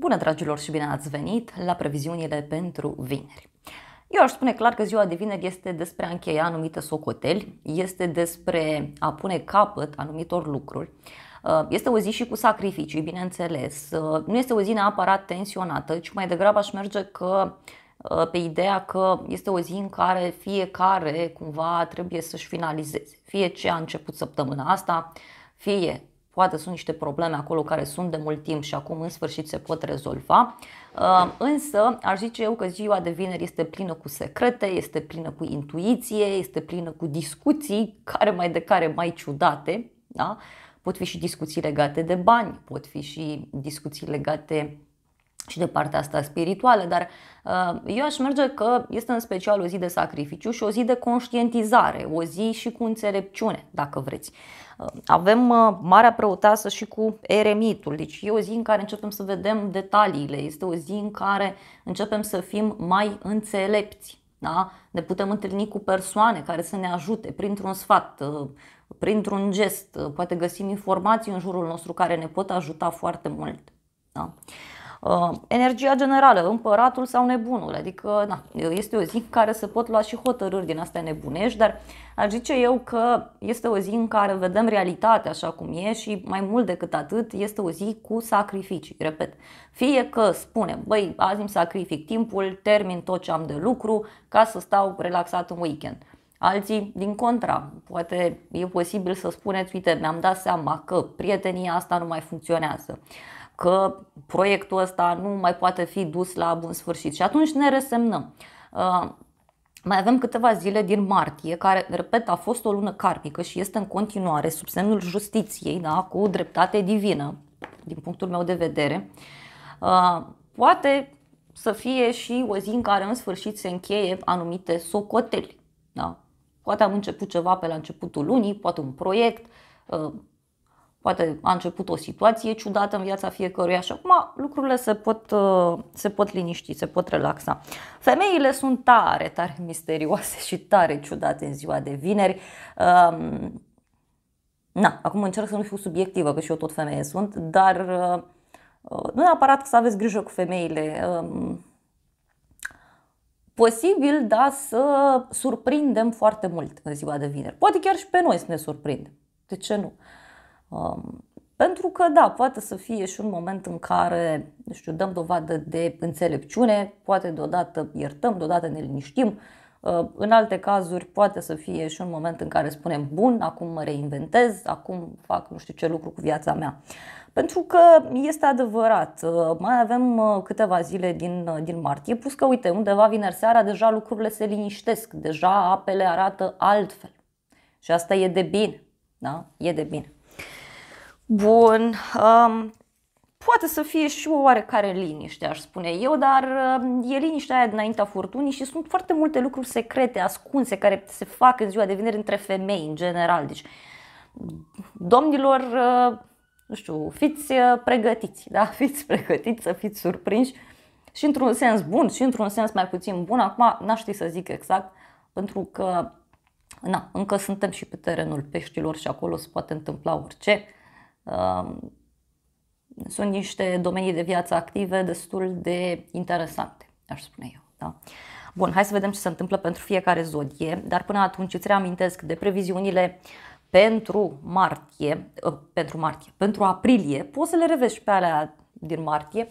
Bună dragilor și bine ați venit la previziunile pentru vineri. Eu aș spune clar că ziua de vineri este despre a încheia anumite socoteli, este despre a pune capăt anumitor lucruri, uh, este o zi și cu sacrificii, bineînțeles. Uh, nu este o zi neapărat tensionată, ci mai degrabă aș merge că uh, pe ideea că este o zi în care fiecare cumva trebuie să-și finalizeze. Fie ce a început săptămâna asta, fie poate sunt niște probleme acolo care sunt de mult timp și acum în sfârșit se pot rezolva. Uh, însă, aș zice eu că ziua de vineri este plină cu secrete, este plină cu intuiție, este plină cu discuții, care mai de care mai ciudate. Da? Pot fi și discuții legate de bani, pot fi și discuții legate și de partea asta spirituală, dar uh, eu aș merge că este în special o zi de sacrificiu și o zi de conștientizare, o zi și cu înțelepciune, dacă vreți. Uh, avem uh, Marea Preoteasă și cu Eremitul, deci e o zi în care începem să vedem detaliile, este o zi în care începem să fim mai înțelepți. Da? Ne putem întâlni cu persoane care să ne ajute printr-un sfat, uh, printr-un gest, poate găsim informații în jurul nostru care ne pot ajuta foarte mult. Da? Uh, energia generală, împăratul sau nebunul, adică na, este o zi în care se pot lua și hotărâri din astea nebunești, dar aș zice eu că este o zi în care vedem realitatea așa cum e și mai mult decât atât este o zi cu sacrificii, repet. Fie că spune, băi, azi îmi sacrific timpul, termin tot ce am de lucru ca să stau relaxat în weekend. Alții, din contra, poate e posibil să spuneți, uite, mi-am dat seama că prietenia asta nu mai funcționează că proiectul ăsta nu mai poate fi dus la bun sfârșit și atunci ne resemnăm. Uh, mai avem câteva zile din martie, care, repet, a fost o lună karmică și este în continuare sub semnul justiției, da, cu dreptate divină, din punctul meu de vedere. Uh, poate să fie și o zi în care în sfârșit se încheie anumite socoteli. Da? Poate am început ceva pe la începutul lunii, poate un proiect, uh, Poate a început o situație ciudată în viața fiecăruia și acum lucrurile se pot, uh, se pot liniști, se pot relaxa. Femeile sunt tare, tare misterioase și tare ciudate în ziua de vineri. Um, na, acum încerc să nu fiu subiectivă, că și eu tot femeie sunt, dar uh, uh, nu neapărat să aveți grijă cu femeile. Um, posibil, da, să surprindem foarte mult în ziua de vineri. Poate chiar și pe noi să ne surprindem. De ce nu? Um, pentru că, da, poate să fie și un moment în care, nu știu, dăm dovadă de înțelepciune, poate deodată iertăm, deodată ne liniștim, uh, în alte cazuri poate să fie și un moment în care spunem bun, acum mă reinventez, acum fac nu știu ce lucru cu viața mea. Pentru că este adevărat, uh, mai avem uh, câteva zile din, din martie, plus că uite, undeva vineri seara deja lucrurile se liniștesc, deja apele arată altfel. Și asta e de bine, da? E de bine bun, um, poate să fie și o oarecare liniște, aș spune eu, dar um, e liniștea aia dinaintea furtunii și sunt foarte multe lucruri secrete, ascunse, care se fac în ziua de vineri între femei, în general. Deci, domnilor, uh, nu știu, fiți uh, pregătiți, da? Fiți pregătiți să fiți surprinși și într-un sens bun și într-un sens mai puțin bun. Acum n-aș ști să zic exact, pentru că na, încă suntem și pe terenul peștilor și acolo se poate întâmpla orice. Um, sunt niște domenii de viață active destul de interesante, aș spune eu. Da? Bun, hai să vedem ce se întâmplă pentru fiecare zodie, dar până atunci îți reamintesc de previziunile pentru martie, uh, pentru martie, pentru aprilie, poți să le revești pe alea din martie,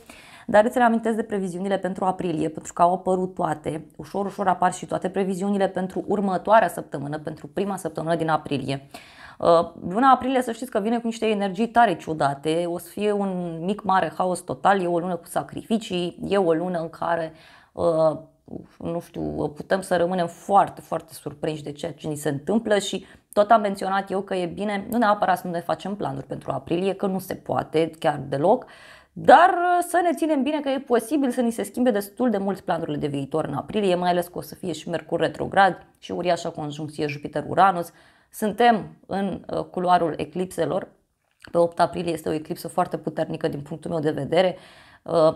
dar îți reamintesc de previziunile pentru aprilie, pentru că au apărut toate, ușor, ușor apar și toate previziunile pentru următoarea săptămână, pentru prima săptămână din aprilie. Uh, luna aprilie să știți că vine cu niște energii tare ciudate, o să fie un mic mare haos total, e o lună cu sacrificii, e o lună în care uh, nu știu, putem să rămânem foarte, foarte surprinși de ceea ce ni se întâmplă și tot am menționat eu că e bine, nu neapărat să nu ne facem planuri pentru aprilie, că nu se poate chiar deloc, dar uh, să ne ținem bine că e posibil să ni se schimbe destul de mult planurile de viitor în aprilie, mai ales că o să fie și Mercur retrograd și uriașa conjuncție Jupiter-Uranus, suntem în uh, culoarul eclipselor. Pe 8 aprilie este o eclipsă foarte puternică din punctul meu de vedere, uh,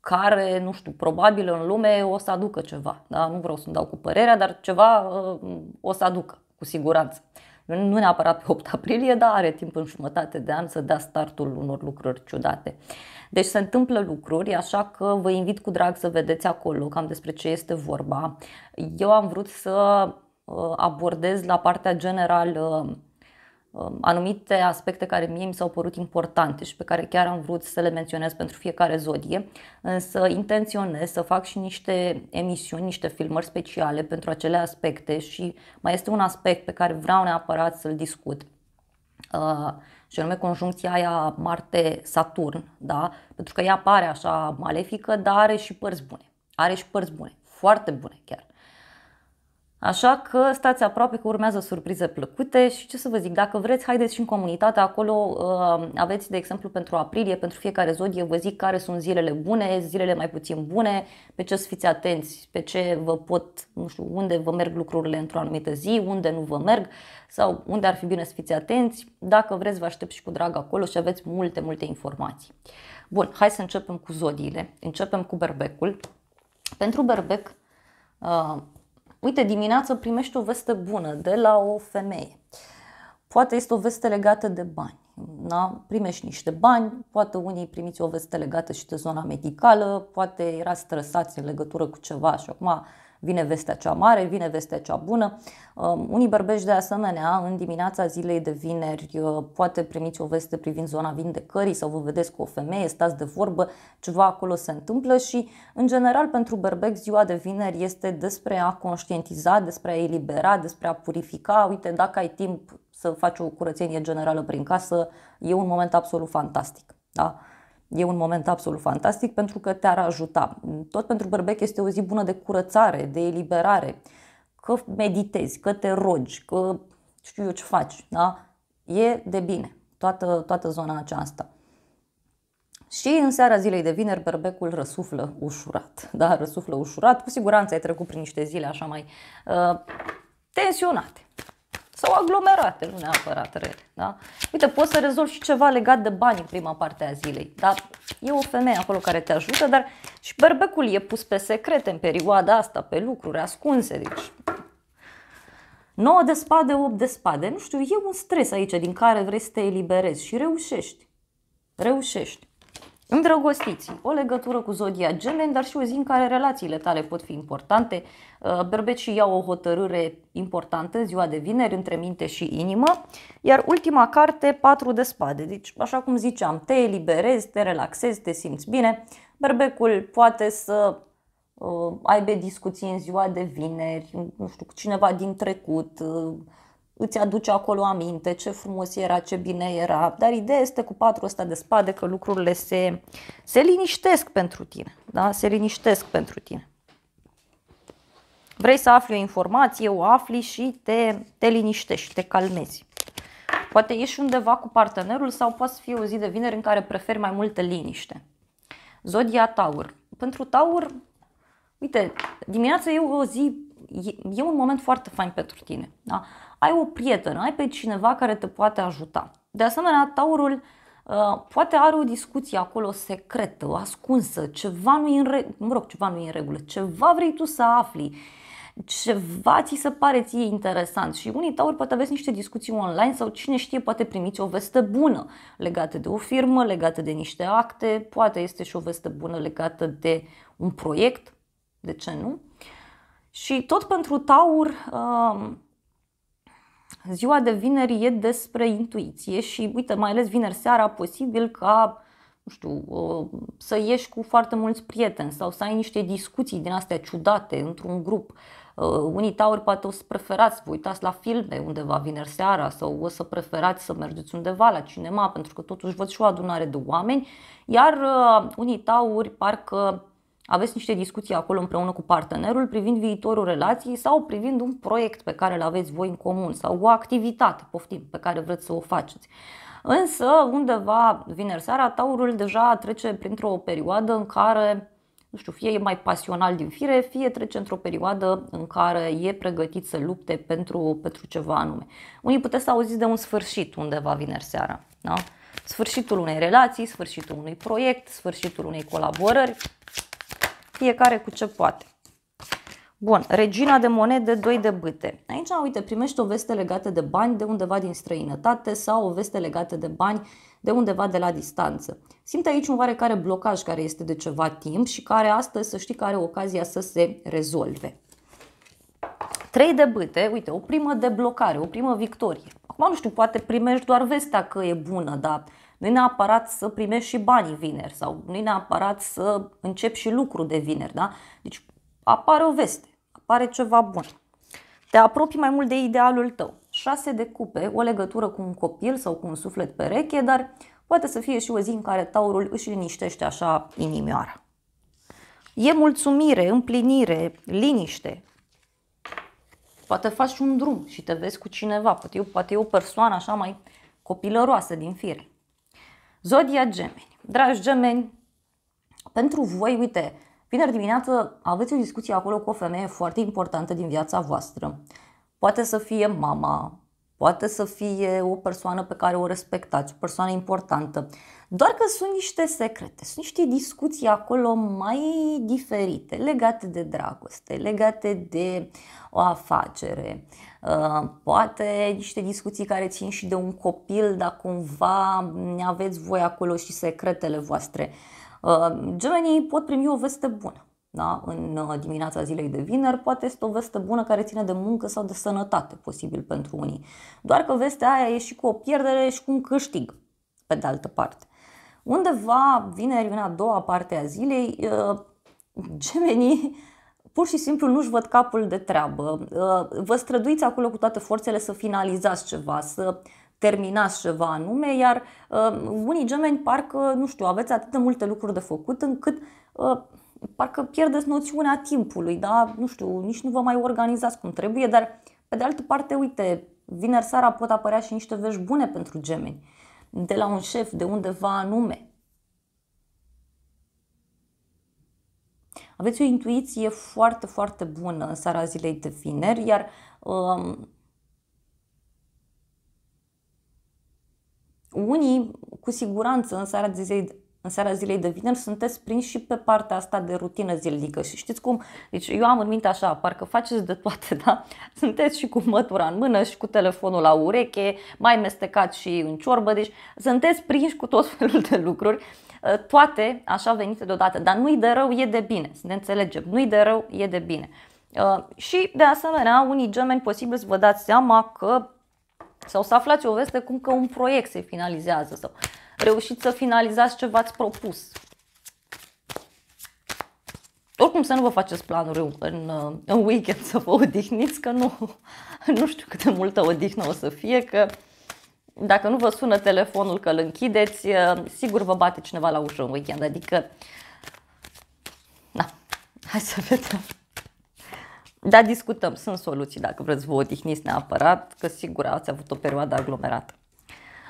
care, nu știu, probabil în lume o să aducă ceva. Da? Nu vreau să-mi dau cu părerea, dar ceva uh, o să aducă, cu siguranță. Nu neapărat pe 8 aprilie, dar are timp în jumătate de an să dea startul unor lucruri ciudate. Deci se întâmplă lucruri, așa că vă invit cu drag să vedeți acolo cam despre ce este vorba. Eu am vrut să Uh, abordez la partea generală uh, um, anumite aspecte care mie mi s-au părut importante și pe care chiar am vrut să le menționez pentru fiecare zodie, însă intenționez să fac și niște emisiuni, niște filmări speciale pentru acele aspecte și mai este un aspect pe care vreau neapărat să-l discut uh, și anume conjuncția aia Marte-Saturn, da? pentru că ea pare așa malefică, dar are și părți bune. Are și părți bune, foarte bune chiar. Așa că stați aproape că urmează surprize plăcute și ce să vă zic, dacă vreți, haideți și în comunitate, acolo uh, aveți, de exemplu, pentru aprilie, pentru fiecare zodie, vă zic care sunt zilele bune, zilele mai puțin bune, pe ce să fiți atenți, pe ce vă pot, nu știu, unde vă merg lucrurile într-o anumită zi, unde nu vă merg sau unde ar fi bine să fiți atenți. Dacă vreți, vă aștept și cu drag acolo și aveți multe, multe informații. Bun, hai să începem cu zodiile. Începem cu berbecul. Pentru berbec, uh, Uite, dimineață primești o veste bună de la o femeie. Poate este o veste legată de bani. Da? Primești niște bani, poate unii primiți o veste legată și de zona medicală, poate era stresați în legătură cu ceva și acum vine vestea cea mare, vine vestea cea bună. Um, unii berbeci de asemenea, în dimineața zilei de vineri, uh, poate primiți o veste privind zona vindecării sau vă vedeți cu o femeie, stați de vorbă, ceva acolo se întâmplă și, în general, pentru bărbec, ziua de vineri este despre a conștientiza, despre a elibera, despre a purifica. Uite, dacă ai timp să faci o curățenie generală prin casă, e un moment absolut fantastic. Da? E un moment absolut fantastic pentru că te-ar ajuta. Tot pentru bărbec este o zi bună de curățare, de eliberare. Că meditezi, că te rogi, că știu eu ce faci. Da? E de bine toată, toată zona aceasta. Și în seara zilei de vineri, berbecul răsuflă ușurat. Da, răsuflă ușurat. Cu siguranță ai trecut prin niște zile așa mai uh, tensionate sau aglomerate, nu neapărat rele. Da? Uite, poți să rezolvi și ceva legat de bani în prima parte a zilei, dar e o femeie acolo care te ajută, dar și berbecul e pus pe secrete în perioada asta, pe lucruri ascunse, deci 9 de spade, 8 de spade, nu știu, e un stres aici din care vrei să te eliberezi și reușești. Reușești. Îndrăgostiți, o legătură cu zodia gemeni, dar și o zi în care relațiile tale pot fi importante. Uh, Berbecii iau o hotărâre importantă ziua de vineri între minte și inimă. Iar ultima carte, 4 de spade. Deci, așa cum ziceam, te eliberezi, te relaxezi, te simți bine. Berbecul poate să uh, aibă discuții în ziua de vineri, nu știu, cu cineva din trecut, uh, îți aduce acolo aminte ce frumos era, ce bine era, dar ideea este cu patru ăsta de spade că lucrurile se, se liniștesc pentru tine, da? se liniștesc pentru tine. Vrei să afli o informație, o afli și te, te liniștești, te calmezi. Poate ești undeva cu partenerul sau poate să fie o zi de vineri în care preferi mai multă liniște. Zodia Taur. Pentru Taur, uite, dimineața e o zi, e, e un moment foarte fain pentru tine. Da? ai o prietenă, ai pe cineva care te poate ajuta. De asemenea, taurul uh, poate are o discuție acolo secretă, ascunsă, ceva nu în regulă, mă rog, ceva nu în regulă, ceva vrei tu să afli, ceva ți se pare ție interesant și unii tauri poate aveți niște discuții online sau cine știe poate primiți o veste bună legată de o firmă, legată de niște acte, poate este și o veste bună legată de un proiect, de ce nu? Și tot pentru taur, uh, Ziua de vineri e despre intuiție și, uite, mai ales vineri seara, posibil ca nu știu, ă, să ieși cu foarte mulți prieteni sau să ai niște discuții din astea ciudate într-un grup. Ă, unii tauri poate o să preferați, vă uitați la filme undeva vineri seara sau o să preferați să mergeți undeva la cinema pentru că totuși văd și o adunare de oameni, iar ă, unii tauri parcă aveți niște discuții acolo împreună cu partenerul privind viitorul relației sau privind un proiect pe care îl aveți voi în comun sau o activitate, poftim, pe care vreți să o faceți. Însă, undeva vineri seara, taurul deja trece printr-o perioadă în care nu știu, fie e mai pasional din fire, fie trece într-o perioadă în care e pregătit să lupte pentru, pentru ceva anume. Unii puteți să auziți de un sfârșit undeva vineri seara, da? Sfârșitul unei relații, sfârșitul unui proiect, sfârșitul unei colaborări, fiecare cu ce poate. Bun, regina de monede, doi de bâte. Aici, uite, primești o veste legată de bani de undeva din străinătate sau o veste legată de bani de undeva de la distanță. Simte aici un oarecare blocaj care este de ceva timp și care astăzi să știi că are ocazia să se rezolve. Trei de bâte, uite, o primă deblocare, o primă victorie. Acum nu știu, poate primești doar vestea că e bună, dar nu neapărat să primești și banii vineri sau nu neapărat să începi și lucru de vineri. Da? Deci apare o veste, apare ceva bun. Te apropii mai mult de idealul tău. Șase de cupe, o legătură cu un copil sau cu un suflet pereche, dar poate să fie și o zi în care taurul își liniștește așa inimioara. E mulțumire, împlinire, liniște. Poate faci un drum și te vezi cu cineva, poate poate e o persoană așa mai copilăroasă din fire. Zodia Gemeni. Dragi gemeni, pentru voi, uite, vineri dimineață aveți o discuție acolo cu o femeie foarte importantă din viața voastră. Poate să fie mama, poate să fie o persoană pe care o respectați, o persoană importantă. Doar că sunt niște secrete, sunt niște discuții acolo mai diferite, legate de dragoste, legate de o afacere, Uh, poate niște discuții care țin și de un copil, dar cumva aveți voi acolo și secretele voastre. Uh, gemenii pot primi o veste bună da? în uh, dimineața zilei de vineri, poate este o veste bună care ține de muncă sau de sănătate, posibil pentru unii. Doar că vestea aia e și cu o pierdere și cu un câștig, pe de altă parte. Undeva vineri, în a doua parte a zilei, gemenii pur și simplu nu-și văd capul de treabă. Ă, vă străduiți acolo cu toate forțele să finalizați ceva, să terminați ceva anume, iar ă, unii gemeni parcă, nu știu, aveți atât de multe lucruri de făcut încât ă, parcă pierdeți noțiunea timpului, da? Nu știu, nici nu vă mai organizați cum trebuie, dar pe de altă parte, uite, vineri seara pot apărea și niște vești bune pentru gemeni, de la un șef, de undeva anume. Aveți o intuiție foarte, foarte bună în seara zilei de vineri, iar um, unii, cu siguranță, în seara zilei, în seara zilei de vineri sunteți prins și pe partea asta de rutină zilnică și știți cum, deci eu am în minte așa, parcă faceți de toate, da? Sunteți și cu mătura în mână și cu telefonul la ureche, mai mestecat și în ciorbă, deci sunteți prinși cu tot felul de lucruri Ă, toate așa venite deodată. Dar nu-i de rău, e de bine, să ne înțelegem. Nu-i de rău, e de bine. Ă, și de asemenea, unii gemeni posibil să vă dați seama că sau să aflați o veste cum că un proiect se finalizează sau reușiți să finalizați ce v-ați propus. Oricum să nu vă faceți planuri în, în weekend să vă odihniți, că nu, nu știu cât de multă odihnă o să fie, că dacă nu vă sună telefonul că îl închideți, eh, sigur vă bate cineva la ușă în weekend. Adică, na, hai să vedem. Dar discutăm, sunt soluții dacă vreți vă odihniți neapărat, că sigur ați avut o perioadă aglomerată.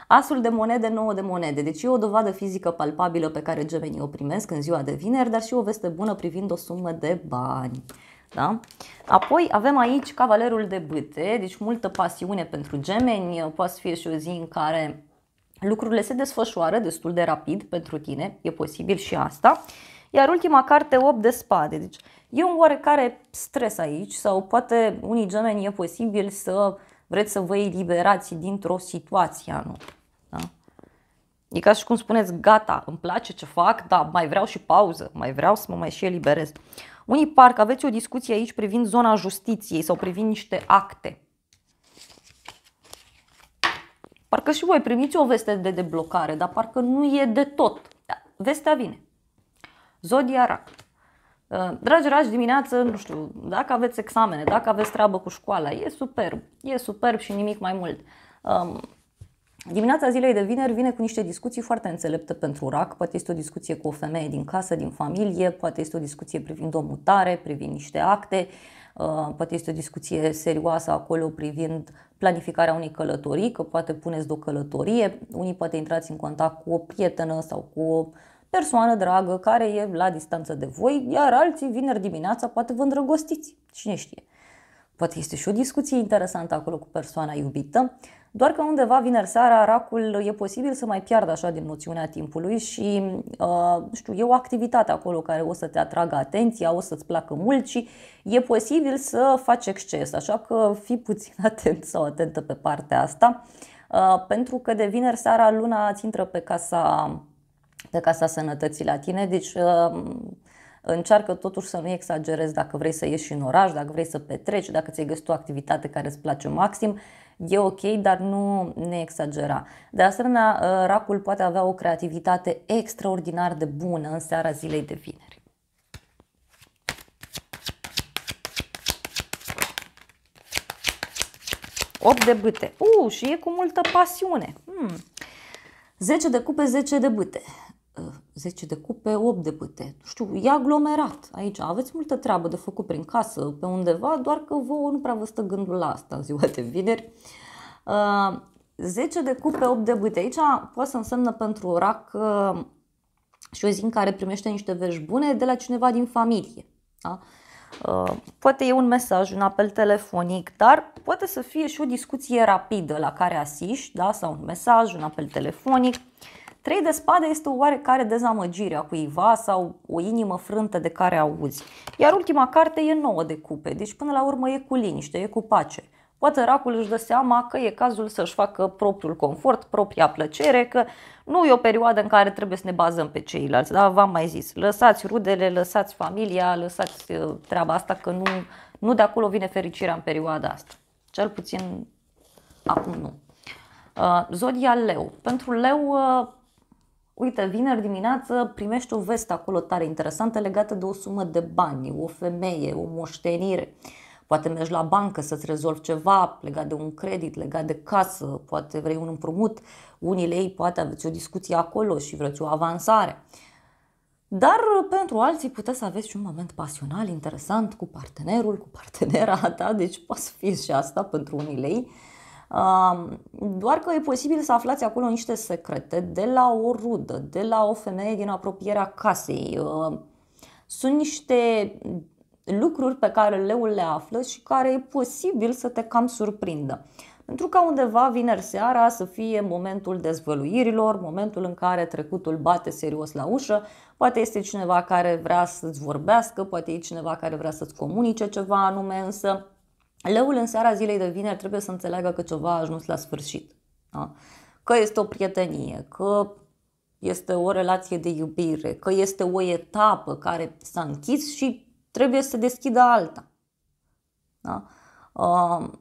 Asul de monede, nouă de monede, deci e o dovadă fizică palpabilă pe care gemenii o primesc în ziua de vineri, dar și o veste bună privind o sumă de bani. Da? Apoi avem aici cavalerul de bâte, deci multă pasiune pentru gemeni, poate să fie și o zi în care lucrurile se desfășoară destul de rapid pentru tine, e posibil și asta. Iar ultima carte, 8 de spade, deci e un oarecare stres aici sau poate unii gemeni e posibil să vreți să vă eliberați dintr-o situație anul. Da? E ca și cum spuneți, gata, îmi place ce fac, dar mai vreau și pauză, mai vreau să mă mai și eliberez. Unii parcă aveți o discuție aici privind zona justiției sau privind niște acte. Parcă și voi primiți o veste de deblocare, dar parcă nu e de tot. Da, vestea vine. Zodia Rac. Uh, dragi dragi, dimineață, nu știu, dacă aveți examene, dacă aveți treabă cu școala, e superb, e superb și nimic mai mult. Um, Dimineața zilei de vineri vine cu niște discuții foarte înțelepte pentru RAC, poate este o discuție cu o femeie din casă, din familie, poate este o discuție privind o mutare, privind niște acte, uh, poate este o discuție serioasă acolo privind planificarea unei călătorii, că poate puneți de o călătorie, unii poate intrați în contact cu o prietenă sau cu o persoană dragă care e la distanță de voi, iar alții vineri dimineața poate vă îndrăgostiți, cine știe. Poate este și o discuție interesantă acolo cu persoana iubită. Doar că undeva vineri seara racul e posibil să mai piardă așa din noțiunea timpului și uh, știu, e o activitate acolo care o să te atragă atenția, o să-ți placă mult și e posibil să faci exces, așa că fii puțin atent sau atentă pe partea asta, uh, pentru că de vineri seara luna îți intră pe casa, pe casa sănătății la tine, deci uh, încearcă totuși să nu exagerezi dacă vrei să ieși în oraș, dacă vrei să petreci, dacă ți-ai găsit o activitate care îți place maxim, e ok, dar nu ne exagera. De asemenea, uh, racul poate avea o creativitate extraordinar de bună în seara zilei de vineri. Opt de bâte. U, uh, și e cu multă pasiune. Hmm. 10 de cupe, 10 de bâte. 10 uh, de cupe, 8 de bâte. Nu știu, e aglomerat aici. Aveți multă treabă de făcut prin casă, pe undeva, doar că vouă nu prea vă stă gândul la asta în ziua de vineri. 10 uh, de cupe, 8 de bâte. Aici poate să însemnă pentru orac uh, și o zi în care primește niște vești bune de la cineva din familie. Da? Poate e un mesaj, un apel telefonic, dar poate să fie și o discuție rapidă la care asiști, da? sau un mesaj, un apel telefonic. Uh, Trei de spade este o oarecare dezamăgire a cuiva sau o inimă frântă de care auzi. Iar ultima carte e nouă de cupe, deci până la urmă e cu liniște, e cu pace. Poate racul își dă seama că e cazul să-și facă propriul confort, propria plăcere, că nu e o perioadă în care trebuie să ne bazăm pe ceilalți. Da, v-am mai zis, lăsați rudele, lăsați familia, lăsați uh, treaba asta, că nu, nu de acolo vine fericirea în perioada asta. Cel puțin acum nu. Uh, Zodia Leu. Pentru Leu uh, Uite, vineri dimineață primești o veste acolo tare interesantă legată de o sumă de bani, o femeie, o moștenire. Poate mergi la bancă să-ți rezolvi ceva legat de un credit, legat de casă, poate vrei un împrumut, unii lei poate aveți o discuție acolo și vreți o avansare. Dar pentru alții puteți să aveți și un moment pasional, interesant, cu partenerul, cu partenera ta, deci poate să fie și asta pentru unii lei. Doar că e posibil să aflați acolo niște secrete de la o rudă, de la o femeie din apropierea casei. Sunt niște lucruri pe care leul le află și care e posibil să te cam surprindă. Pentru ca undeva vineri seara să fie momentul dezvăluirilor, momentul în care trecutul bate serios la ușă, poate este cineva care vrea să-ți vorbească, poate e cineva care vrea să-ți comunice ceva anume, însă Leul în seara zilei de vineri trebuie să înțeleagă că ceva a ajuns la sfârșit. Da? Că este o prietenie, că este o relație de iubire, că este o etapă care s-a închis și trebuie să deschidă alta. Da? Um,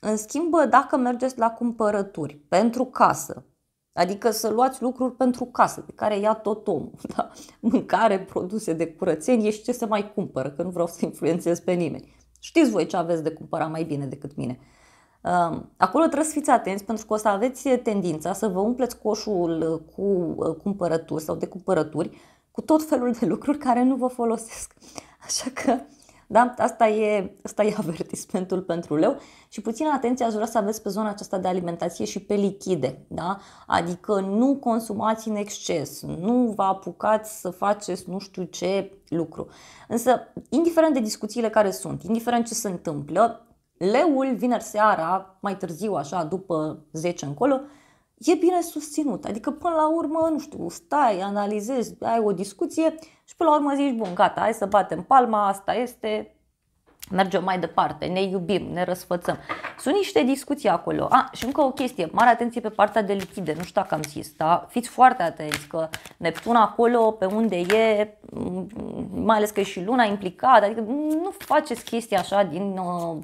în schimb, dacă mergeți la cumpărături pentru casă, adică să luați lucruri pentru casă, de care ia tot omul, da? mâncare, produse de curățenie și ce se mai cumpără, că nu vreau să influențez pe nimeni. Știți voi ce aveți de cumpărat mai bine decât mine. Ehm, acolo trebuie să fiți atenți pentru că o să aveți tendința să vă umpleți coșul uh, cu uh, cumpărături sau de cumpărături cu tot felul de lucruri care nu vă folosesc. Așa că da? Asta e, asta e avertismentul pentru leu și puțină atenție aș vrea să aveți pe zona aceasta de alimentație și pe lichide. Da? Adică nu consumați în exces, nu vă apucați să faceți nu știu ce lucru. Însă, indiferent de discuțiile care sunt, indiferent ce se întâmplă, leul vineri seara, mai târziu așa, după 10 încolo, e bine susținut. Adică până la urmă, nu știu, stai, analizezi, ai o discuție și până la urmă zici, bun, gata, hai să batem palma, asta este, mergem mai departe, ne iubim, ne răsfățăm. Sunt niște discuții acolo. A, și încă o chestie, mare atenție pe partea de lichide, nu știu dacă am zis, da? Fiți foarte atenți că Neptun acolo, pe unde e, mai ales că e și luna implicată, adică nu faceți chestia așa din... Uh,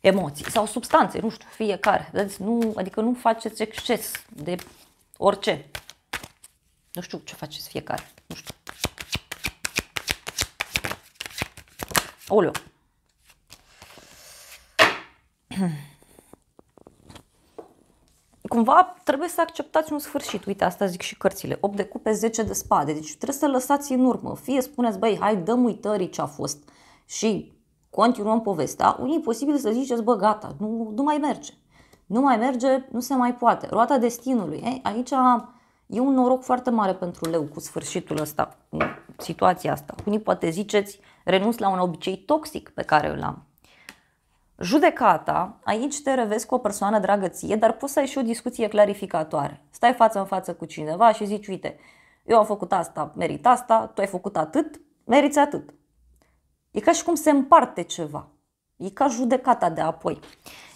emoții sau substanțe, nu știu, fiecare. Deci nu, adică nu faceți exces de orice. Nu știu ce faceți fiecare, nu știu. Oleu. Cumva trebuie să acceptați un sfârșit. Uite, asta zic și cărțile. 8 de cupe, 10 de spade. Deci trebuie să lăsați în urmă. Fie spuneți, băi, hai, dăm uitării ce a fost. Și continuăm povestea, unii posibil să ziceți, bă, gata, nu, nu mai merge. Nu mai merge, nu se mai poate. Roata destinului. Ei, aici e un noroc foarte mare pentru leu cu sfârșitul ăsta, cu situația asta. Unii poate ziceți, renunț la un obicei toxic pe care îl am. Judecata, aici te revezi cu o persoană dragă ție, dar poți să ai și o discuție clarificatoare. Stai față în față cu cineva și zici, uite, eu am făcut asta, merit asta, tu ai făcut atât, meriți atât. E ca și cum se împarte ceva. E ca judecata de apoi.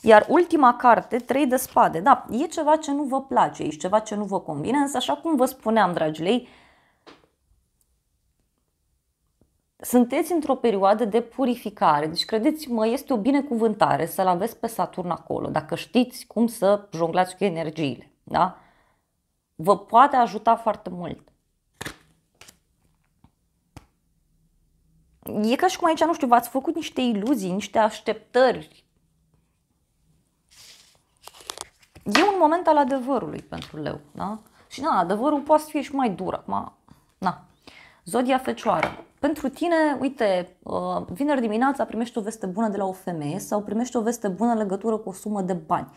Iar ultima carte, 3 de spade, da, e ceva ce nu vă place, e ceva ce nu vă convine, însă așa cum vă spuneam, dragilei, sunteți într-o perioadă de purificare, deci credeți-mă, este o binecuvântare să-l aveți pe Saturn acolo, dacă știți cum să jonglați cu energiile, da? Vă poate ajuta foarte mult. E ca și cum aici, nu știu, v-ați făcut niște iluzii, niște așteptări. E un moment al adevărului pentru leu, da? Și na, adevărul poate să fie și mai dur acum. Na. Zodia Fecioară. Pentru tine, uite, uh, vineri dimineața primești o veste bună de la o femeie sau primești o veste bună în legătură cu o sumă de bani.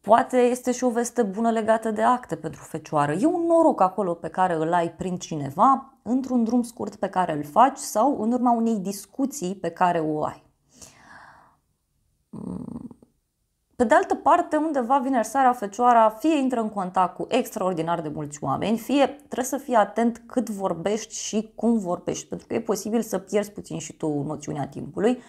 Poate este și o veste bună legată de acte pentru fecioară. E un noroc acolo pe care îl ai prin cineva, într-un drum scurt pe care îl faci sau în urma unei discuții pe care o ai. Mm. Pe de altă parte, undeva vineri seara fecioara fie intră în contact cu extraordinar de mulți oameni, fie trebuie să fii atent cât vorbești și cum vorbești, pentru că e posibil să pierzi puțin și tu noțiunea timpului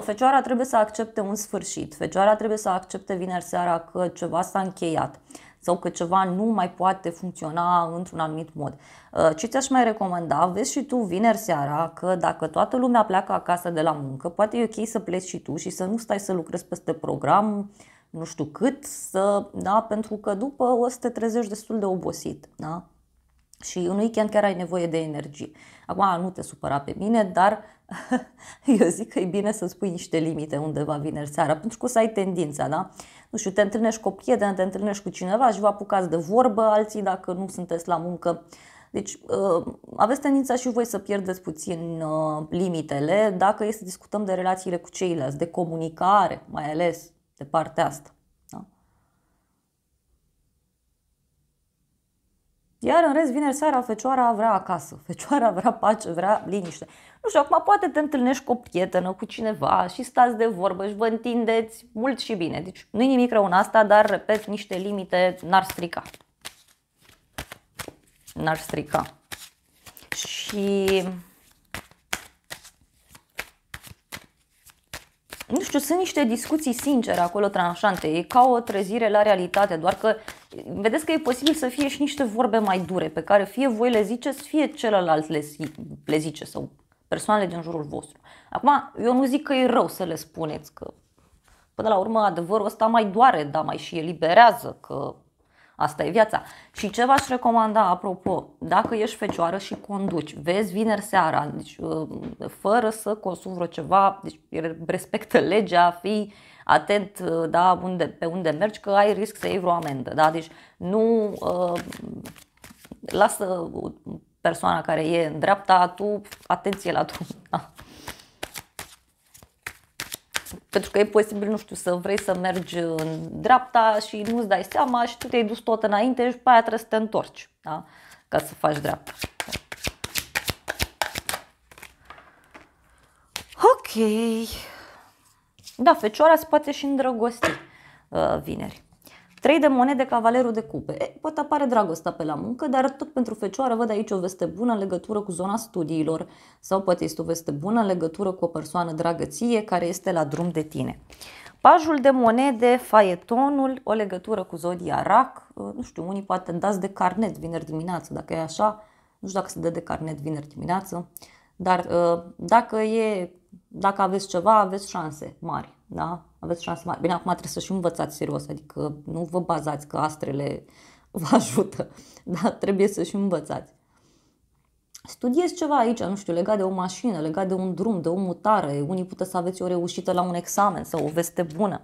fecioara trebuie să accepte un sfârșit, fecioara trebuie să accepte vineri seara că ceva s-a încheiat sau că ceva nu mai poate funcționa într-un anumit mod. Uh, ce ți-aș mai recomanda? Vezi și tu vineri seara că dacă toată lumea pleacă acasă de la muncă, poate e ok să pleci și tu și să nu stai să lucrezi peste program nu știu cât, să, da, pentru că după o să te trezești destul de obosit. Da? Și în weekend chiar ai nevoie de energie. Acum nu te supăra pe mine, dar eu zic că e bine să spui niște limite undeva vineri seara, pentru că o să ai tendința, da? Nu știu, te întâlnești cu o prietenă, te întâlnești cu cineva și vă apucați de vorbă, alții dacă nu sunteți la muncă. Deci uh, aveți tendința și voi să pierdeți puțin uh, limitele dacă este să discutăm de relațiile cu ceilalți, de comunicare mai ales de partea asta. Iar în rest, vineri seara, fecioara vrea acasă, fecioara vrea pace, vrea liniște. Nu știu, acum poate te întâlnești cu o prietenă, cu cineva și stați de vorbă și vă întindeți mult și bine. Deci nu e nimic rău în asta, dar, repet, niște limite n-ar strica. N-ar strica. Și nu știu, sunt niște discuții sincere acolo tranșante, e ca o trezire la realitate, doar că vedeți că e posibil să fie și niște vorbe mai dure pe care fie voi le ziceți, fie celălalt le, le zice sau persoanele din jurul vostru. Acum, eu nu zic că e rău să le spuneți că Până la urmă, adevărul ăsta mai doare, dar mai și eliberează, că Asta e viața. Și ce v-aș recomanda, apropo, dacă ești fecioară și conduci, vezi vineri seara, deci, uh, fără să consumi vreo ceva, deci respectă legea, fii atent uh, da, unde, pe unde mergi, că ai risc să iei vreo amendă. Da? Deci nu uh, lasă persoana care e în dreapta, tu atenție la drum. Da. Pentru că e posibil, nu știu, să vrei să mergi în dreapta și nu-ți dai seama și tu te-ai dus tot înainte și pe aia trebuie să te întorci, da? Ca să faci dreapta. Ok. Da, fecioara se poate și îndrăgosti uh, vineri. Trei de monede, cavalerul de cupe. E, poate apare dragostea pe la muncă, dar tot pentru fecioară văd aici o veste bună în legătură cu zona studiilor sau poate este o veste bună în legătură cu o persoană dragăție care este la drum de tine. Pajul de monede, faietonul, o legătură cu zodia rac, nu știu, unii poate dați de carnet vineri dimineață, dacă e așa, nu știu dacă se dă de carnet vineri dimineață, dar dacă e, dacă aveți ceva, aveți șanse mari, da? aveți șanse mai... Bine, acum trebuie să și învățați serios, adică nu vă bazați că astrele vă ajută, dar trebuie să și învățați. Studiez ceva aici, nu știu, legat de o mașină, legat de un drum, de o mutare, unii puteți să aveți o reușită la un examen sau o veste bună.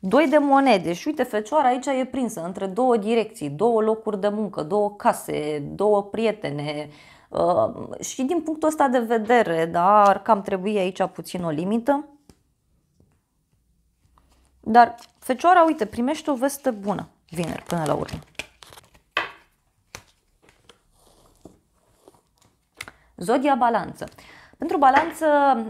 Doi de monede și uite, fecioara aici e prinsă între două direcții, două locuri de muncă, două case, două prietene, Uh, și din punctul ăsta de vedere, dar cam trebuie aici puțin o limită. Dar fecioara, uite, primește o veste bună vineri până la urmă. Zodia balanță. Pentru balanță,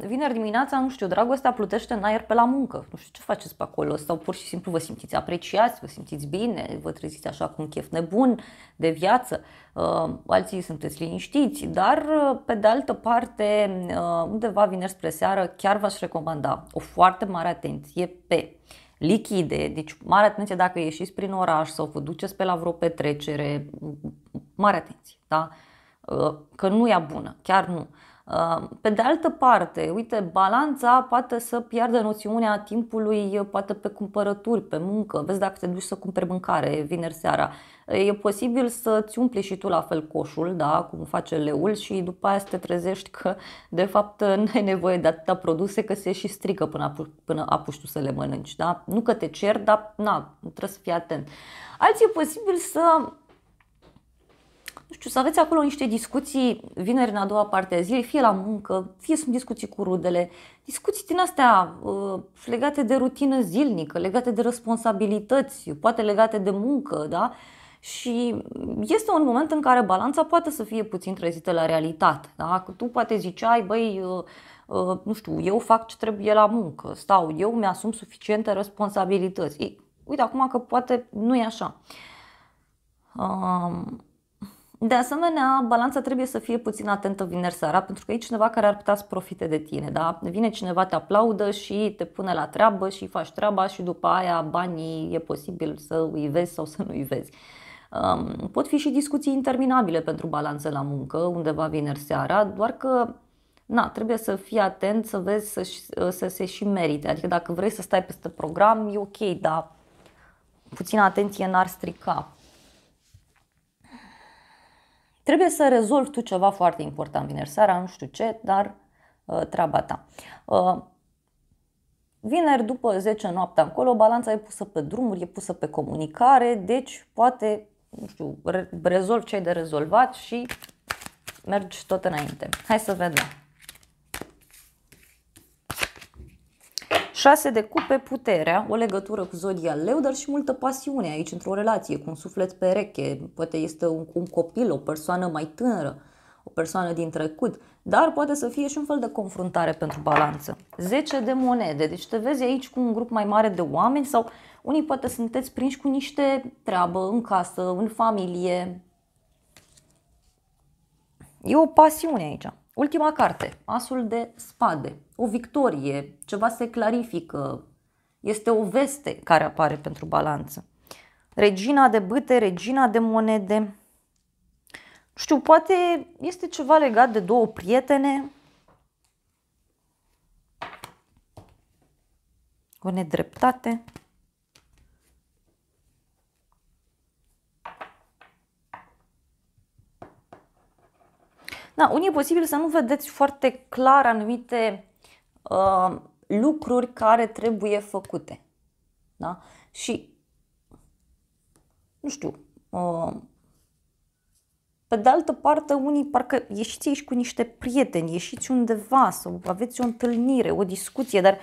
vineri dimineața, nu știu, dragostea plutește în aer pe la muncă. Nu știu ce faceți pe acolo sau pur și simplu vă simțiți apreciați, vă simțiți bine, vă treziți așa cu un chef nebun de viață, uh, alții sunteți liniștiți, dar uh, pe de altă parte, uh, undeva vineri spre seară, chiar v-aș recomanda o foarte mare atenție pe uh, lichide, deci mare atenție dacă ieșiți prin oraș sau vă duceți pe la vreo petrecere, mare atenție, da? Uh, că nu e bună, chiar nu. Uh, pe de altă parte, uite, balanța poate să piardă noțiunea timpului, poate pe cumpărături, pe muncă. Vezi dacă te duci să cumperi mâncare vineri seara e posibil să-ți umpli și tu la fel coșul, da, cum face leul și după aia să te trezești că de fapt nu ai nevoie de atâta produse că se și strică până, apu- până apuci tu să le mănânci, da? Nu că te cer, dar na, trebuie să fii atent. Alții e posibil să nu știu, să aveți acolo niște discuții vineri în a doua parte a zilei, fie la muncă, fie sunt discuții cu rudele, discuții din astea uh, legate de rutină zilnică, legate de responsabilități, poate legate de muncă, da? Uh, și este un moment în care balanța poate să fie puțin trezită la realitate. Da? Tu poate ziceai, băi, uh, uh, nu știu, eu fac ce trebuie la muncă, stau, eu mi-asum suficiente responsabilități. Ei, uite acum că poate nu e așa. Um, de asemenea, balanța trebuie să fie puțin atentă vineri seara, pentru că e cineva care ar putea să profite de tine. Da? Vine cineva, te aplaudă și te pune la treabă și faci treaba și după aia banii e posibil să îi vezi sau să nu îi vezi. Pot fi și discuții interminabile pentru balanțe la muncă, undeva vineri seara, doar că na, trebuie să fii atent, să vezi să, să se și merite. Adică dacă vrei să stai peste program, e ok, dar puțină atenție n-ar strica. Trebuie să rezolvi tu ceva foarte important vineri seara, nu știu ce, dar uh, treaba ta. Uh, vineri după 10 noaptea încolo, balanța e pusă pe drumuri, e pusă pe comunicare, deci poate nu știu, re- rezolvi ce ai de rezolvat și mergi tot înainte. Hai să vedem. 6 de cupe, puterea, o legătură cu zodia leu, dar și multă pasiune aici într-o relație, cu un suflet pereche, poate este un, un copil, o persoană mai tânără, o persoană din trecut, dar poate să fie și un fel de confruntare pentru balanță. 10 de monede, deci te vezi aici cu un grup mai mare de oameni sau unii poate sunteți prinși cu niște treabă în casă, în familie. E o pasiune aici. Ultima carte, asul de spade, o victorie, ceva se clarifică, este o veste care apare pentru balanță. Regina de bâte, regina de monede. Nu știu, poate este ceva legat de două prietene. O nedreptate. Da, unii e posibil să nu vedeți foarte clar anumite uh, lucruri care trebuie făcute. Da? Și, nu știu, uh, pe de altă parte, unii parcă ieșiți aici cu niște prieteni, ieșiți undeva sau aveți o întâlnire, o discuție, dar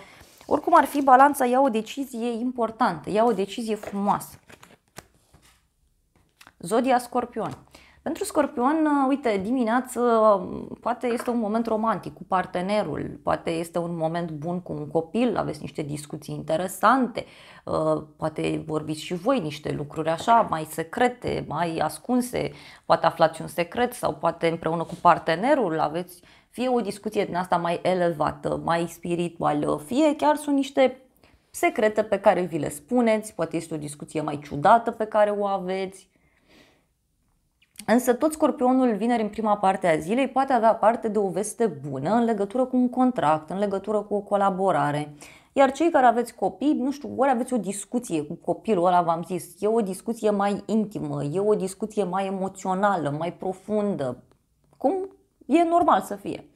oricum ar fi balanța, ia o decizie importantă, ia o decizie frumoasă. Zodia Scorpion. Pentru scorpion, uite, dimineață poate este un moment romantic cu partenerul, poate este un moment bun cu un copil, aveți niște discuții interesante, uh, poate vorbiți și voi niște lucruri așa, mai secrete, mai ascunse, poate aflați un secret sau poate împreună cu partenerul aveți fie o discuție din asta mai elevată, mai spirituală, fie chiar sunt niște secrete pe care vi le spuneți, poate este o discuție mai ciudată pe care o aveți Însă tot scorpionul vineri în prima parte a zilei poate avea parte de o veste bună în legătură cu un contract, în legătură cu o colaborare. Iar cei care aveți copii, nu știu, ori aveți o discuție cu copilul ăla, v-am zis, e o discuție mai intimă, e o discuție mai emoțională, mai profundă, cum e normal să fie.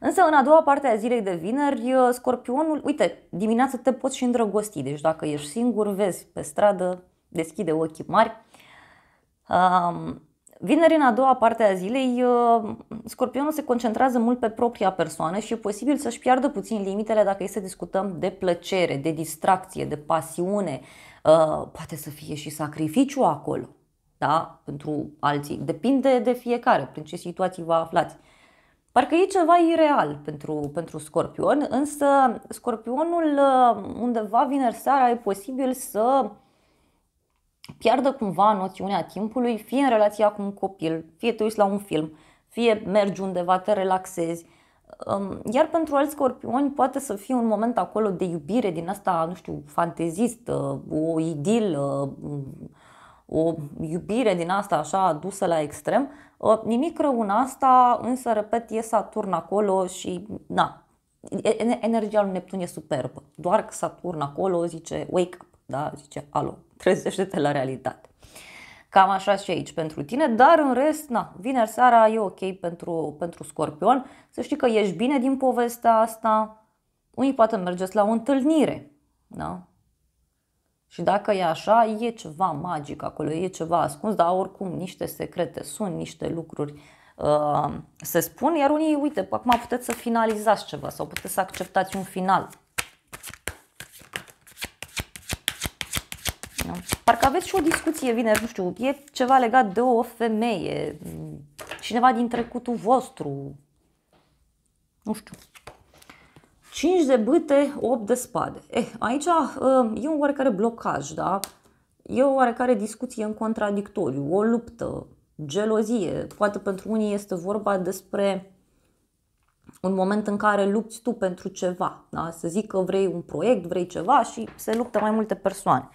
Însă în a doua parte a zilei de vineri, uh, scorpionul, uite, dimineața te poți și îndrăgosti, deci dacă ești singur, vezi pe stradă, deschide ochii mari. Um, Vineri, în a doua parte a zilei, uh, scorpionul se concentrează mult pe propria persoană și e posibil să-și piardă puțin limitele dacă e să discutăm de plăcere, de distracție, de pasiune. Uh, poate să fie și sacrificiu acolo, da? pentru alții. Depinde de fiecare, prin ce situații vă aflați. Parcă e ceva ireal pentru, pentru scorpion, însă scorpionul uh, undeva vineri seara e posibil să piardă cumva noțiunea timpului, fie în relația cu un copil, fie te uiți la un film, fie mergi undeva, te relaxezi. Iar pentru alți scorpioni poate să fie un moment acolo de iubire din asta, nu știu, fantezistă, o idilă, o iubire din asta așa dusă la extrem. Ă, nimic rău în asta, însă, repet, e Saturn acolo și, na, energia lui Neptun e superbă. Doar că Saturn acolo zice wake up, da, zice alo, trezește-te la realitate. Cam așa și aici pentru tine, dar în rest, na, vineri seara e ok pentru, pentru scorpion. Să știi că ești bine din povestea asta. Unii poate mergeți la o întâlnire, da? Și dacă e așa, e ceva magic acolo, e ceva ascuns, dar oricum niște secrete sunt, niște lucruri uh, se spun, iar unii, uite, acum puteți să finalizați ceva sau puteți să acceptați un final pagina. Parcă aveți și o discuție vineri, nu știu, e ceva legat de o femeie, cineva din trecutul vostru, nu știu. 5 de bâte, 8 de spade. Eh, aici ă, e un oarecare blocaj, da? E o oarecare discuție în contradictoriu, o luptă, gelozie. Poate pentru unii este vorba despre un moment în care lupți tu pentru ceva. Da? Să zic că vrei un proiect, vrei ceva și se luptă mai multe persoane.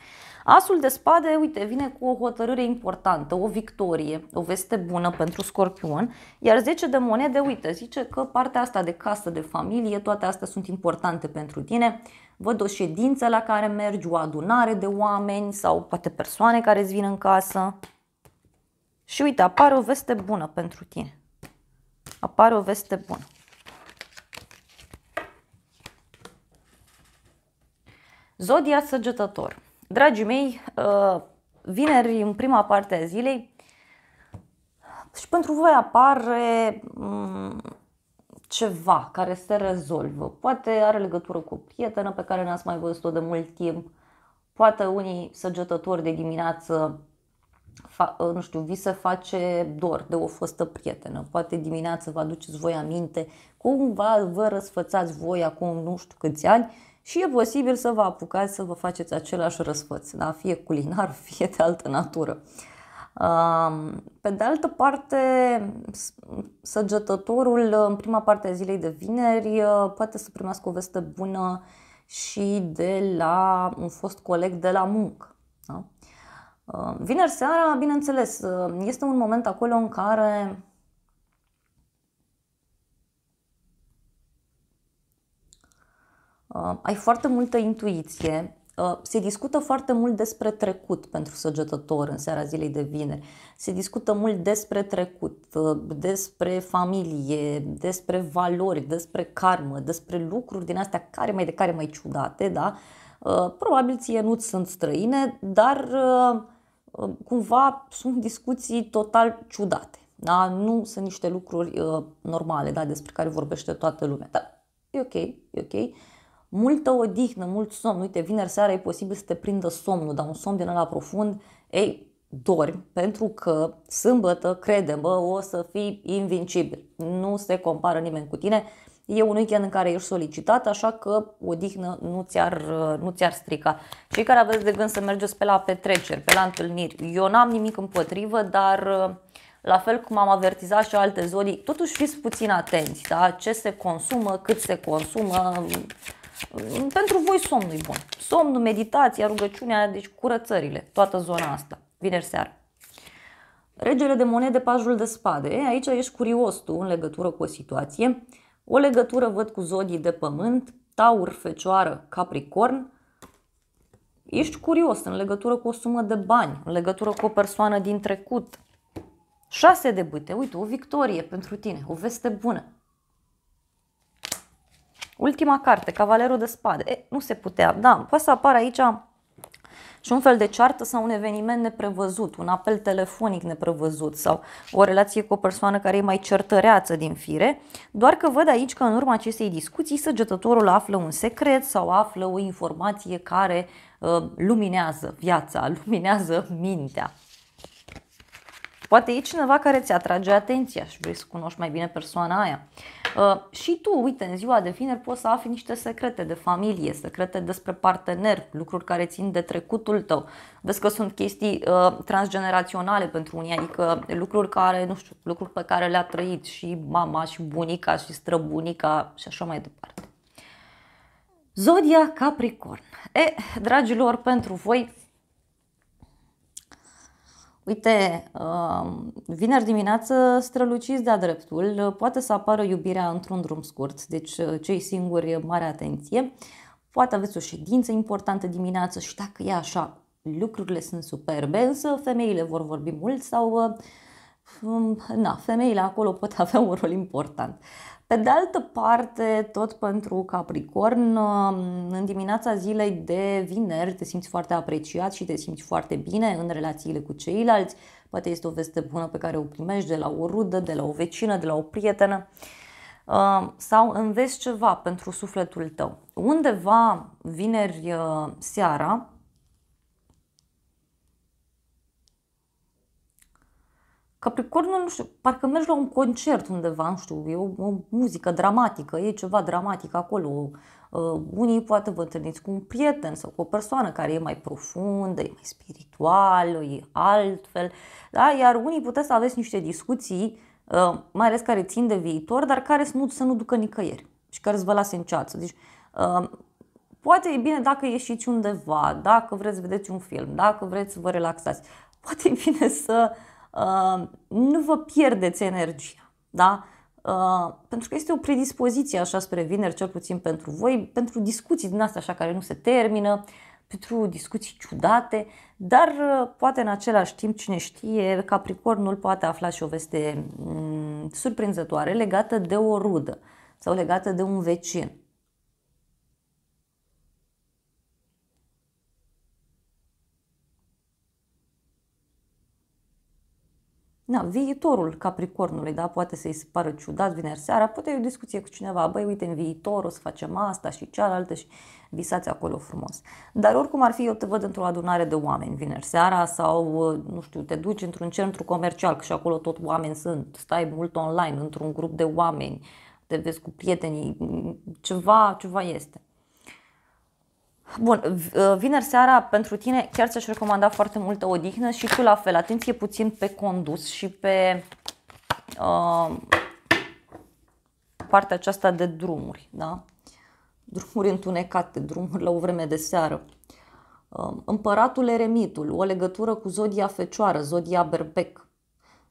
Asul de spade, uite, vine cu o hotărâre importantă, o victorie, o veste bună pentru scorpion, iar 10 de monede, uite, zice că partea asta de casă, de familie, toate astea sunt importante pentru tine. Văd o ședință la care mergi, o adunare de oameni sau poate persoane care îți vin în casă. Și uite, apare o veste bună pentru tine. Apare o veste bună. Zodia Săgetător. Dragii mei, uh, vineri în prima parte a zilei și pentru voi apare mm, ceva care se rezolvă. Poate are legătură cu o prietenă pe care n-ați mai văzut-o de mult timp, poate unii săgetători de dimineață uh, nu știu, vi se face dor de o fostă prietenă. Poate dimineață vă aduceți voi aminte cum vă răsfățați voi acum nu știu câți ani și e posibil să vă apucați să vă faceți același răsfăț, da? fie culinar, fie de altă natură. Pe de altă parte, săgetătorul în prima parte a zilei de vineri uh, poate să primească o veste bună și de la un fost coleg de la muncă. Da? Uh, vineri seara, bineînțeles, uh, este un moment acolo în care Uh, ai foarte multă intuiție, uh, se discută foarte mult despre trecut pentru săgetător în seara zilei de vineri. Se discută mult despre trecut, uh, despre familie, despre valori, despre karmă, despre lucruri din astea care mai de care mai ciudate, da? Probabil ție nu sunt străine, dar cumva sunt discuții total ciudate. Da? Nu sunt niște lucruri normale da? despre care vorbește toată lumea. Dar e ok, e ok multă odihnă, mult somn. Uite, vineri seara e posibil să te prindă somnul, dar un somn din ăla profund, ei, dormi, pentru că sâmbătă, crede-mă, o să fii invincibil. Nu se compară nimeni cu tine. E un weekend în care ești solicitat, așa că odihnă nu ți-ar, nu ți-ar strica. Cei care aveți de gând să mergeți pe la petreceri, pe la întâlniri, eu n-am nimic împotrivă, dar la fel cum am avertizat și alte zodii, totuși fiți puțin atenți, da? ce se consumă, cât se consumă, pentru voi somnul e bun. Somnul, meditația, rugăciunea, deci curățările, toată zona asta, vineri seara. Regele de monede, pajul de spade. aici ești curios tu în legătură cu o situație. O legătură văd cu zodii de pământ, taur, fecioară, capricorn. Ești curios în legătură cu o sumă de bani, în legătură cu o persoană din trecut. Șase de bâte, uite, o victorie pentru tine, o veste bună. Ultima carte, Cavalerul de spade. E, nu se putea. Da, poate să apară aici și un fel de ceartă sau un eveniment neprevăzut, un apel telefonic neprevăzut sau o relație cu o persoană care e mai certăreață din fire, doar că văd aici că în urma acestei discuții săgetătorul află un secret sau află o informație care uh, luminează viața, luminează mintea. Poate e cineva care ți atrage atenția și vrei să cunoști mai bine persoana aia. Uh, și tu, uite, în ziua de vineri poți să afli niște secrete de familie, secrete despre partener, lucruri care țin de trecutul tău. Vezi că sunt chestii uh, transgeneraționale pentru unii, adică lucruri care, nu știu, lucruri pe care le-a trăit și mama și bunica și străbunica și așa mai departe. Zodia Capricorn. E, dragilor, pentru voi Uite, um, vineri dimineață străluciți de-a dreptul, poate să apară iubirea într-un drum scurt, deci uh, cei singuri mare atenție. Poate aveți o ședință importantă dimineață și dacă e așa, lucrurile sunt superbe, însă femeile vor vorbi mult sau uh, na, femeile acolo pot avea un rol important. Pe de altă parte, tot pentru Capricorn, um, în dimineața zilei de vineri te simți foarte apreciat și te simți foarte bine în relațiile cu ceilalți. Poate este o veste bună pe care o primești de la o rudă, de la o vecină, de la o prietenă um, sau înveți ceva pentru sufletul tău. Undeva vineri uh, seara Capricornul, nu știu, parcă mergi la un concert undeva, nu știu, e o, o muzică dramatică, e ceva dramatic acolo. Uh, unii poate vă întâlniți cu un prieten sau cu o persoană care e mai profundă, e mai spirituală, e altfel, da? iar unii puteți să aveți niște discuții, uh, mai ales care țin de viitor, dar care să nu, să nu ducă nicăieri și care să vă lase în ceață. Deci, uh, poate e bine dacă ieșiți undeva, dacă vreți să vedeți un film, dacă vreți să vă relaxați, poate e bine să uh, Uh, nu vă pierdeți energia, da? Uh, pentru că este o predispoziție așa spre vineri, cel puțin pentru voi, pentru discuții din astea așa care nu se termină, pentru discuții ciudate, dar uh, poate în același timp, cine știe, Capricornul poate afla și o veste mm, surprinzătoare legată de o rudă sau legată de un vecin. na, viitorul Capricornului, da, poate să-i se pară ciudat vineri seara, poate e o discuție cu cineva, băi, uite, în viitor o să facem asta și cealaltă și visați acolo frumos. Dar oricum ar fi, eu te văd într-o adunare de oameni vineri seara sau, nu știu, te duci într-un centru comercial, că și acolo tot oameni sunt, stai mult online, într-un grup de oameni, te vezi cu prietenii, ceva, ceva este. Bun, uh, vineri seara pentru tine chiar ți-aș recomanda foarte multă odihnă și tu la fel, atenție puțin pe condus și pe uh, partea aceasta de drumuri, da? Drumuri întunecate, drumuri la o vreme de seară. Uh, împăratul Eremitul, o legătură cu zodia fecioară, zodia berbec.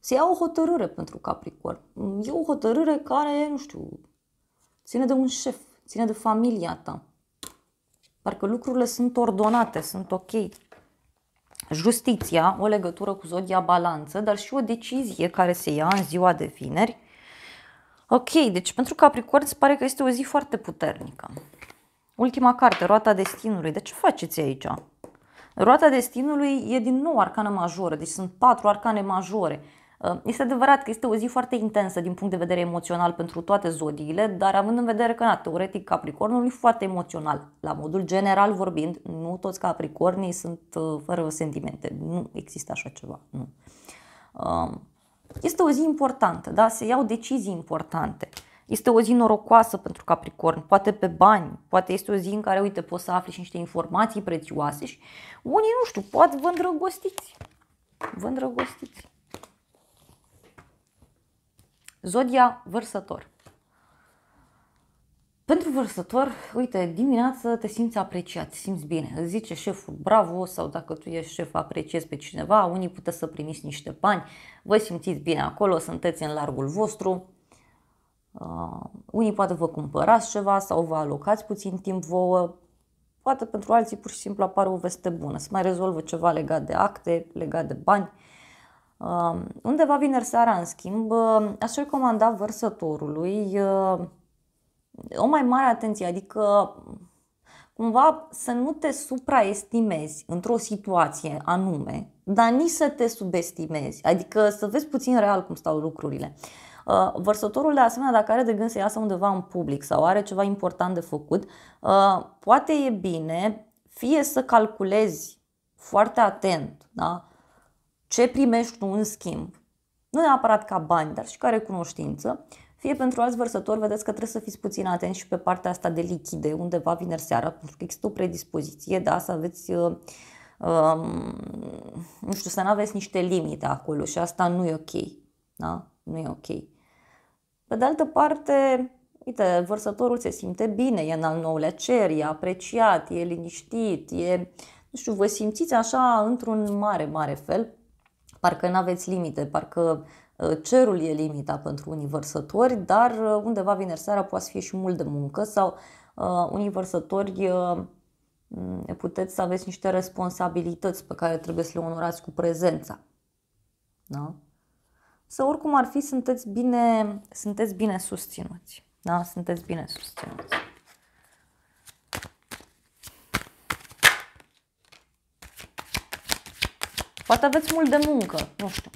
Se ia o hotărâre pentru Capricorn. E o hotărâre care, nu știu, ține de un șef, ține de familia ta Parcă lucrurile sunt ordonate, sunt ok. Justiția, o legătură cu zodia balanță, dar și o decizie care se ia în ziua de vineri. Ok, deci pentru Capricorn se pare că este o zi foarte puternică. Ultima carte, roata destinului. De ce faceți aici? Roata destinului e din nou arcană majoră, deci sunt patru arcane majore. Uh, este adevărat că este o zi foarte intensă din punct de vedere emoțional pentru toate zodiile, dar având în vedere că, na, teoretic, Capricornul e foarte emoțional. La modul general vorbind, nu toți Capricornii sunt uh, fără sentimente. Nu există așa ceva. Nu. Uh, este o zi importantă, da? se iau decizii importante. Este o zi norocoasă pentru Capricorn, poate pe bani, poate este o zi în care, uite, poți să afli și niște informații prețioase și unii, nu știu, poate vă îndrăgostiți. Vă îndrăgostiți. Zodia vărsător. Pentru vărsător, uite, dimineața te simți apreciat, te simți bine. Îți zice șeful bravo sau dacă tu ești șef, apreciezi pe cineva, unii puteți să primiți niște bani, vă simțiți bine acolo, sunteți în largul vostru. Uh, unii poate vă cumpărați ceva sau vă alocați puțin timp vouă, poate pentru alții pur și simplu apare o veste bună, să mai rezolvă ceva legat de acte, legat de bani. Uh, Um, undeva vineri seara, în schimb, um, aș recomanda vărsătorului um, o mai mare atenție, adică cumva să nu te supraestimezi într-o situație anume, dar nici să te subestimezi, adică să vezi puțin real cum stau lucrurile. Uh, vărsătorul, de asemenea, dacă are de gând să iasă undeva în public sau are ceva important de făcut, uh, poate e bine fie să calculezi foarte atent, da? ce primești tu în schimb, nu neapărat ca bani, dar și ca recunoștință, fie pentru alți vărsători, vedeți că trebuie să fiți puțin atenți și pe partea asta de lichide, undeva vineri seara, pentru că există o predispoziție, da, să aveți, uh, um, nu știu, să nu aveți niște limite acolo și asta nu e ok, da? Nu e ok. Pe de altă parte, uite, vărsătorul se simte bine, e în al nouălea cer, e apreciat, e liniștit, e, nu știu, vă simțiți așa într-un mare, mare fel, parcă nu aveți limite, parcă ă, cerul e limita pentru univărsători, dar ă, undeva vineri seara poate fi și mult de muncă sau ă, univărsători puteți să aveți niște responsabilități pe care trebuie să le onorați cu prezența. Da? Să oricum ar fi, sunteți bine, sunteți bine susținuți. Da? Sunteți bine susținuți. Poate aveți mult de muncă, nu știu.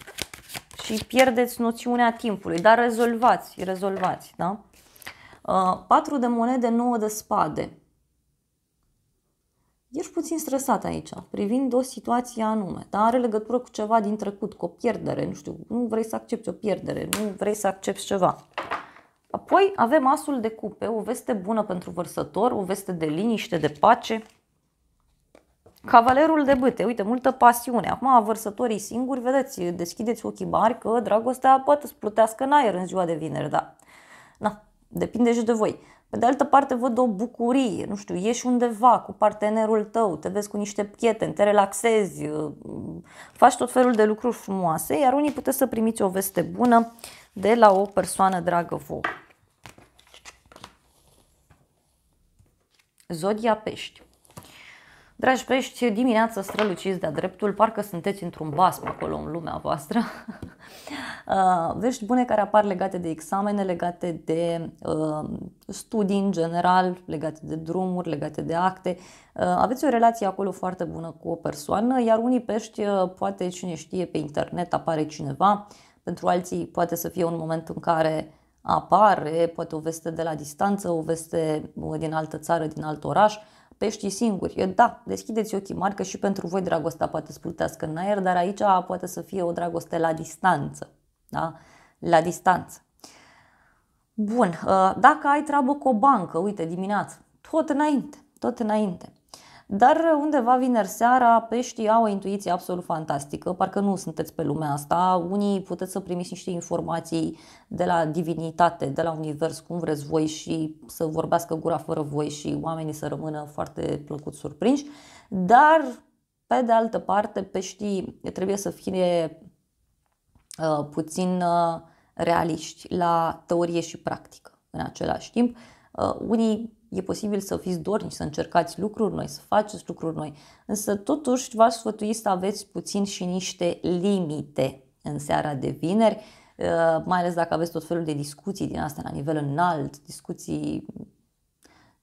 Și pierdeți noțiunea timpului, dar rezolvați, rezolvați, da? Uh, patru de monede, nouă de spade. Ești puțin stresat aici, privind o situație anume, dar are legătură cu ceva din trecut, cu o pierdere, nu știu, nu vrei să accepti o pierdere, nu vrei să accepti ceva. Apoi avem asul de cupe, o veste bună pentru vărsător, o veste de liniște, de pace, Cavalerul de bâte, uite, multă pasiune. Acum, vărsătorii singuri, vedeți, deschideți ochii mari că dragostea poate să plutească în aer în ziua de vineri, da. Na, depinde și de voi. Pe de altă parte, văd o bucurie, nu știu, ieși undeva cu partenerul tău, te vezi cu niște prieteni, te relaxezi, mm, faci tot felul de lucruri frumoase, iar unii puteți să primiți o veste bună de la o persoană dragă vouă. Zodia Pești. Dragi pești, dimineața străluciți de-a dreptul, parcă sunteți într-un basm acolo în lumea voastră. Uh, vești bune care apar legate de examene, legate de uh, studii în general, legate de drumuri, legate de acte. Uh, aveți o relație acolo foarte bună cu o persoană, iar unii pești, uh, poate cine știe, pe internet apare cineva, pentru alții poate să fie un moment în care apare, poate o veste de la distanță, o veste uh, din altă țară, din alt oraș, peștii singuri. Eu, da, deschideți ochii mari că și pentru voi dragostea poate splutească în aer, dar aici poate să fie o dragoste la distanță. Da? La distanță. Bun, uh, dacă ai treabă cu o bancă, uite, dimineață, tot înainte, tot înainte. Dar undeva vineri seara peștii au o intuiție absolut fantastică, parcă nu sunteți pe lumea asta, unii puteți să primiți niște informații de la divinitate, de la univers, cum vreți voi și să vorbească gura fără voi și oamenii să rămână foarte plăcut surprinși, dar pe de altă parte peștii trebuie să fie uh, puțin uh, realiști la teorie și practică în același timp. Uh, unii e posibil să fiți dornici, să încercați lucruri noi, să faceți lucruri noi, însă totuși v-aș sfătui să aveți puțin și niște limite în seara de vineri, uh, mai ales dacă aveți tot felul de discuții din asta la nivel înalt, discuții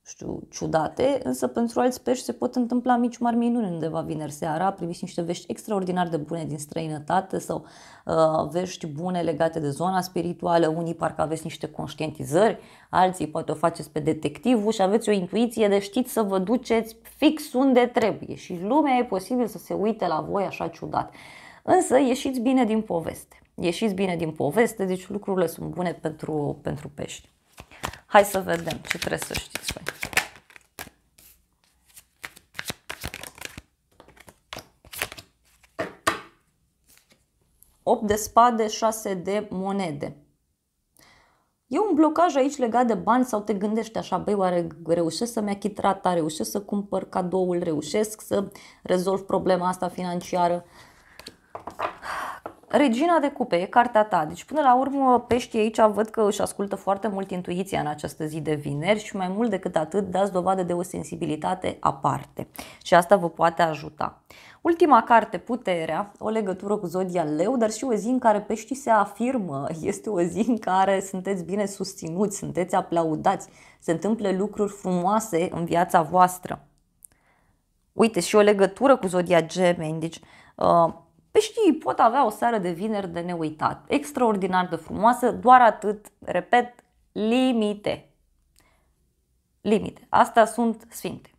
știu, ciudate, însă pentru alți pești se pot întâmpla mici mari minuni undeva vineri seara, priviți niște vești extraordinar de bune din străinătate sau uh, vești bune legate de zona spirituală, unii parcă aveți niște conștientizări, alții poate o faceți pe detectivul și aveți o intuiție de știți să vă duceți fix unde trebuie și lumea e posibil să se uite la voi așa ciudat. Însă ieșiți bine din poveste, ieșiți bine din poveste, deci lucrurile sunt bune pentru, pentru pești. Hai să vedem ce trebuie să știți voi. Opt de spade, 6 de monede. E un blocaj aici legat de bani sau te gândești așa, băi, oare reușesc să-mi achit rata, reușesc să cumpăr cadoul, reușesc să rezolv problema asta financiară. Regina de cupe, e cartea ta. Deci până la urmă peștii aici văd că își ascultă foarte mult intuiția în această zi de vineri și mai mult decât atât dați dovadă de o sensibilitate aparte și asta vă poate ajuta. Ultima carte, Puterea, o legătură cu Zodia Leu, dar și o zi în care peștii se afirmă. Este o zi în care sunteți bine susținuți, sunteți aplaudați, se întâmplă lucruri frumoase în viața voastră. Uite, și o legătură cu Zodia Gemeni, deci uh, știi, pot avea o seară de vineri de neuitat, extraordinar de frumoasă, doar atât, repet, limite. Limite. Astea sunt sfinte.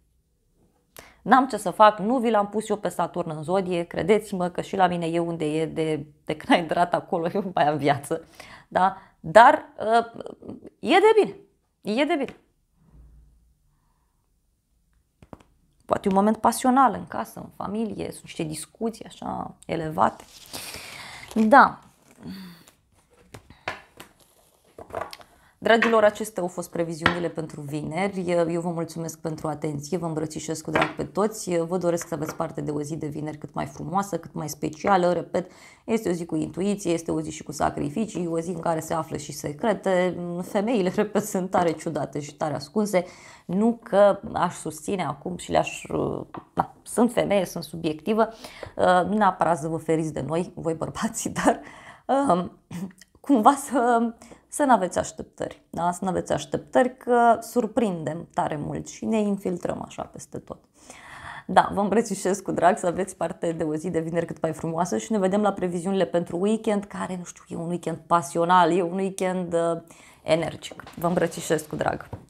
N-am ce să fac, nu vi l-am pus eu pe Saturn în zodie, credeți-mă că și la mine e unde e de, de când ai intrat acolo, eu mai am viață. Da? Dar uh, e de bine, e de bine. poate un moment pasional în casă, în familie, sunt niște discuții așa elevate. Da. Dragilor, acestea au fost previziunile pentru vineri. Eu vă mulțumesc pentru atenție, vă îmbrățișez cu drag pe toți. Vă doresc să aveți parte de o zi de vineri cât mai frumoasă, cât mai specială. Repet, este o zi cu intuiție, este o zi și cu sacrificii, o zi în care se află și secrete. Femeile, repet, sunt tare ciudate și tare ascunse. Nu că aș susține acum și le-aș... Da, sunt femeie, sunt subiectivă. Nu neapărat să vă feriți de noi, voi bărbații, dar um, cumva să să nu aveți așteptări. Da? Să nu aveți așteptări că surprindem tare mult și ne infiltrăm așa peste tot. Da, vă îmbrățișez cu drag să aveți parte de o zi de vineri cât mai frumoasă și ne vedem la previziunile pentru weekend, care, nu știu, e un weekend pasional, e un weekend uh, energic. Vă îmbrățișez cu drag!